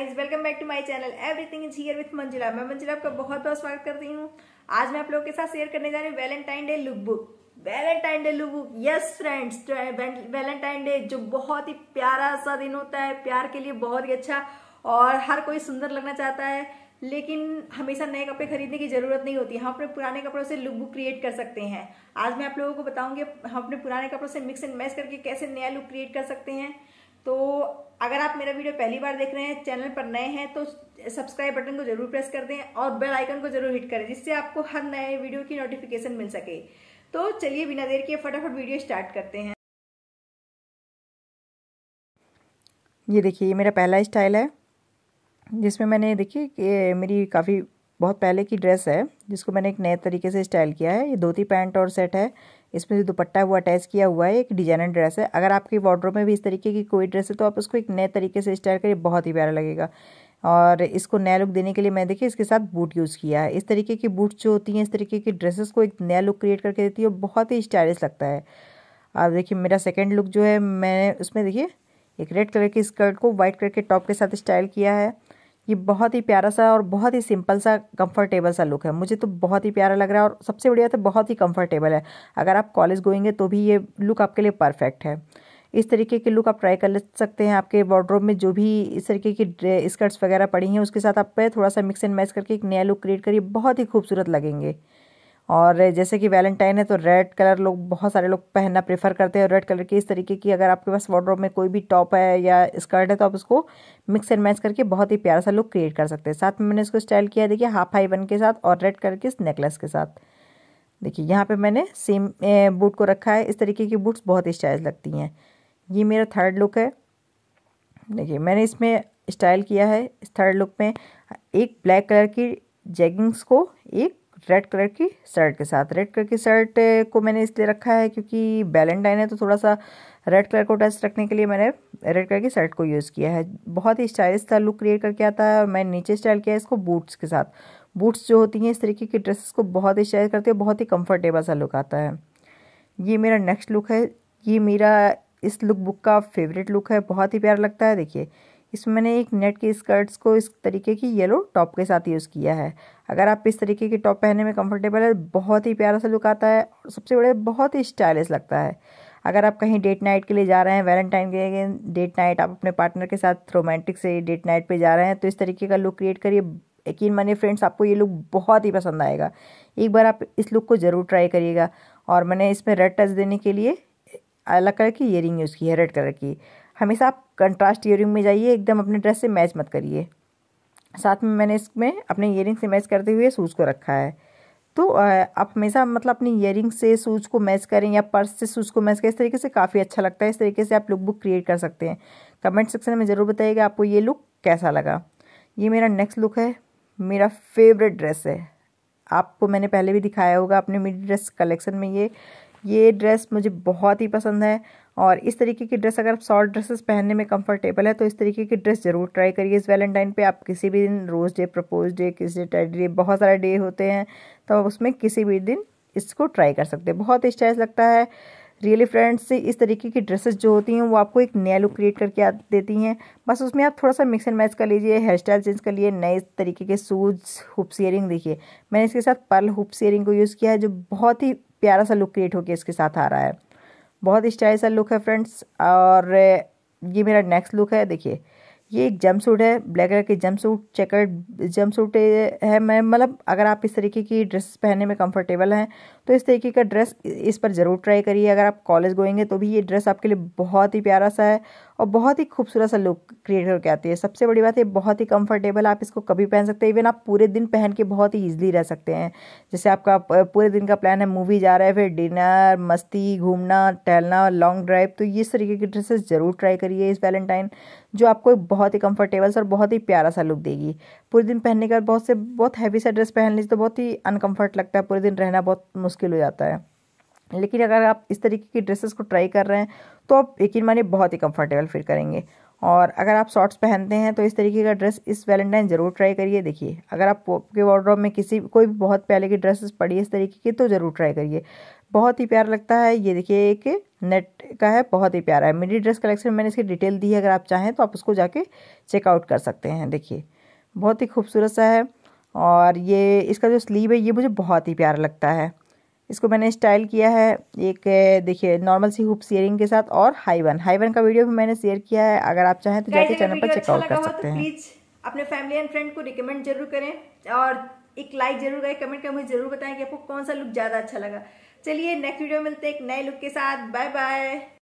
guys welcome back to my channel everything is here with Manjila मैं मंजिला आपका बहुत बहुत स्वागत करती हूँ आज मैं आप लोगों के साथ शेयर करने जा रही हूँ Valentine Day look book Valentine Day look book yes friends Valentine Day जो बहुत ही प्यारा सा दिन होता है प्यार के लिए बहुत ही अच्छा और हर कोई सुंदर लगना चाहता है लेकिन हमेशा नए कपड़े खरीदने की ज़रूरत नहीं होती हम अपने पुराने कपड़ों से लुक बुक क्रिएट कर सकते हैं आज मैं आप लोगों को बताऊंगी हम अपने पुराने कपड़ों से मिक्स एंड मैच करके कैसे नया लुक क्रिएट कर सकते हैं तो अगर आप मेरा वीडियो पहली बार देख रहे हैं चैनल पर नए हैं तो सब्सक्राइब बटन को जरूर प्रेस कर दें और बेल आइकन को जरूर हिट करें जिससे आपको हर नए वीडियो की नोटिफिकेशन मिल सके तो चलिए बिना देर के फटाफट वीडियो स्टार्ट करते हैं ये देखिए ये मेरा पहला स्टाइल है जिसमें मैंने देखिए मेरी काफ़ी बहुत पहले की ड्रेस है जिसको मैंने एक नए तरीके से स्टाइल किया है ये धोती पैंट और सेट है इसमें जो दुपट्टा वो अटैच किया हुआ है एक डिजाइनर ड्रेस है अगर आपकी वार्ड्रोप में भी इस तरीके की कोई ड्रेस है तो आप उसको एक नए तरीके से स्टाइल करिए बहुत ही प्यारा लगेगा और इसको नया लुक देने के लिए मैं देखिए इसके साथ बूट यूज़ किया है इस तरीके की बूट जो होती हैं इस तरीके की ड्रेसेस को एक नया लुक क्रिएट करके देती है बहुत ही स्टाइलिश लगता है अब देखिए मेरा सेकेंड लुक जो है मैंने उसमें देखिए एक रेड कलर की स्कर्ट को वाइट कलर के टॉप के साथ स्टाइल किया है ये बहुत ही प्यारा सा और बहुत ही सिंपल सा कंफर्टेबल सा लुक है मुझे तो बहुत ही प्यारा लग रहा है और सबसे बढ़िया तो बहुत ही कंफर्टेबल है अगर आप कॉलेज गोएंगे तो भी ये लुक आपके लिए परफेक्ट है इस तरीके के लुक आप ट्राई कर सकते हैं आपके वार्ड्रोब में जो भी इस तरीके की स्कर्ट्स वगैरह पड़ी हैं उसके साथ आप थोड़ा सा मिक्स एंड मैच करके एक नया लुक क्रिएट करिए बहुत ही खूबसूरत लगेंगे और जैसे कि वैलेंटाइन है तो रेड कलर लोग बहुत सारे लोग पहनना प्रेफर करते हैं रेड कलर की इस तरीके की अगर आपके पास वार्ड्रोब में कोई भी टॉप है या स्कर्ट है तो आप उसको मिक्स एंड मैच करके बहुत ही प्यारा सा लुक क्रिएट कर सकते हैं साथ में मैंने इसको स्टाइल किया देखिए हाफ हाई वन के साथ और रेड कलर के इस नेकलेस के साथ देखिए यहाँ पर मैंने सेम बूट को रखा है इस तरीके की बूट्स बहुत ही स्टाइल लगती हैं ये मेरा थर्ड लुक है देखिए मैंने इसमें स्टाइल किया है इस थर्ड लुक में एक ब्लैक कलर की जेगिंग्स को एक रेड कलर की शर्ट के साथ रेड कलर की शर्ट को मैंने इसलिए रखा है क्योंकि वैलेंटाइन है तो थोड़ा सा रेड कलर को टच रखने के लिए मैंने रेड कलर की शर्ट को यूज़ किया है बहुत ही स्टाइलिश सा लुक क्रिएट करके आता है और मैंने नीचे स्टाइल किया है इसको बूट्स के साथ बूट्स जो होती हैं इस तरीके की ड्रेसेस को बहुत ही स्टाइल करती है बहुत ही कम्फर्टेबल सा लुक आता है ये मेरा नेक्स्ट लुक है ये मेरा इस लुक बुक का फेवरेट लुक है बहुत ही प्यारा लगता है देखिए इसमें मैंने एक नेट के स्कर्ट्स को इस तरीके की येलो टॉप के साथ यूज़ किया है अगर आप इस तरीके की टॉप पहनने में कंफर्टेबल है बहुत ही प्यारा सा लुक आता है और सबसे बड़े बहुत ही स्टाइलिश लगता है अगर आप कहीं डेट नाइट के लिए जा रहे हैं वैलेंटाइन के लिए डेट नाइट आप अपने पार्टनर के साथ रोमांटिक से डेट नाइट पर जा रहे हैं तो इस तरीके का लुक क्रिएट करिए यकीन मानिए फ्रेंड्स आपको ये लुक बहुत ही पसंद आएगा एक बार आप इस लुक को ज़रूर ट्राई करिएगा और मैंने इसमें रेड टच देने के लिए अलग कलर की ईयरिंग यूज़ की है रेड कलर की हमेशा आप कंट्रास्ट ईयरिंग में जाइए एकदम अपने ड्रेस से मैच मत करिए साथ में मैंने इसमें अपने ईयर से मैच करते हुए शूज़ को रखा है तो आप हमेशा मतलब अपनी ईयरिंग से शूज़ को मैच करें या पर्स से शूज़ को मैच करें इस तरीके से काफ़ी अच्छा लगता है इस तरीके से आप लुक बुक क्रिएट कर सकते हैं कमेंट सेक्शन में ज़रूर बताइएगा आपको ये लुक कैसा लगा ये मेरा नेक्स्ट लुक है मेरा फेवरेट ड्रेस है आपको मैंने पहले भी दिखाया होगा अपने मेरी ड्रेस कलेक्शन में ये ये ड्रेस मुझे बहुत ही पसंद है और इस तरीके की ड्रेस अगर आप शॉर्ट ड्रेसेस पहनने में कंफर्टेबल है तो इस तरीके की ड्रेस ज़रूर ट्राई करिए इस वैलेंटाइन पे आप किसी भी दिन रोज़ डे प्रपोज डे किसी टाइड डे बहुत सारे डे होते हैं तो आप उसमें किसी भी दिन इसको ट्राई कर सकते हैं बहुत स्टाइल लगता है रियली फ्रेंड्स से इस तरीके की ड्रेसेस जो होती हैं वो आपको एक नया लुक क्रिएट करके देती हैं बस उसमें आप थोड़ा सा मिक्स एंड मैच कर लीजिए हेयर स्टाइल चेंज कर लिए नए तरीके के सूज हुप्स ईयरिंग देखिए मैंने इसके साथ पर्ल हुप ईयरिंग को यूज़ किया है जो बहुत ही प्यारा सा लुक क्रिएट होकर इसके साथ आ रहा है बहुत स्टाइल सा लुक है फ्रेंड्स और ये मेरा नेक्स्ट लुक है देखिए ये एक जंप सूट है ब्लैक कलर की जम सूट चेकर्ड जम सूट है मैं मतलब अगर आप इस तरीके की ड्रेस पहनने में कंफर्टेबल हैं तो इस तरीके का ड्रेस इस पर ज़रूर ट्राई करिए अगर आप कॉलेज गोएंगे तो भी ये ड्रेस आपके लिए बहुत ही प्यारा सा है और बहुत ही खूबसूरत सा लुक क्रिएट करके आती है सबसे बड़ी बात है बहुत ही कम्फर्टेबल आप इसको कभी पहन सकते हैं इवन आप पूरे दिन पहन के बहुत ही ईजिली रह सकते हैं जैसे आपका पूरे दिन का प्लान है मूवी जा रहा है फिर डिनर मस्ती घूमना टहलना लॉन्ग ड्राइव तो इस तरीके की ड्रेसेस ज़रूर ट्राई करिए इस वैलेंटाइन जो आपको बहुत ही कंफर्टेबल और बहुत ही प्यारा सा लुक देगी पूरे दिन पहनने के बाद बहुत से बहुत हैवी सा ड्रेस पहन लीजिए तो बहुत ही अनकम्फर्ट लगता है पूरे दिन रहना बहुत मुश्किल हो जाता है लेकिन अगर आप इस तरीके की ड्रेसेस को ट्राई कर रहे हैं तो आप यकीन मानिए बहुत ही कंफर्टेबल फील करेंगे और अगर आप शॉर्ट्स पहनते हैं तो इस तरीके का ड्रेस इस वैलेंटाइन ज़रूर ट्राई करिए देखिए अगर आप के वार्ड्रॉप में किसी कोई भी बहुत पहले की ड्रेसेस पड़ी है इस तरीके की तो ज़रूर ट्राई करिए बहुत ही प्यारा लगता है ये देखिए एक नेट का है बहुत ही प्यारा है मेरी ड्रेस कलेक्शन मैंने इसकी डिटेल दी है अगर आप चाहें तो आप उसको जाके चेकआउट कर सकते हैं देखिए बहुत ही खूबसूरत सा है और ये इसका जो स्लीव है ये मुझे बहुत ही प्यारा लगता है इसको मैंने स्टाइल किया है एक देखिए नॉर्मल सी हुप सीयरिंग के साथ और हाई वन हाई वन का वीडियो भी मैंने शेयर किया है अगर आप चाहें तो जाके चैनल पर चेकआउट अच्छा कर तो सकते हैं अपने फैमिली एंड फ्रेंड को रिकमेंड जरूर करें और एक लाइक जरूर करें कमेंट कर मुझे जरूर बताएं कि आपको कौन सा लुक ज़्यादा अच्छा लगा चलिए नेक्स्ट वीडियो में मिलते हैं एक नए लुक के साथ बाय बाय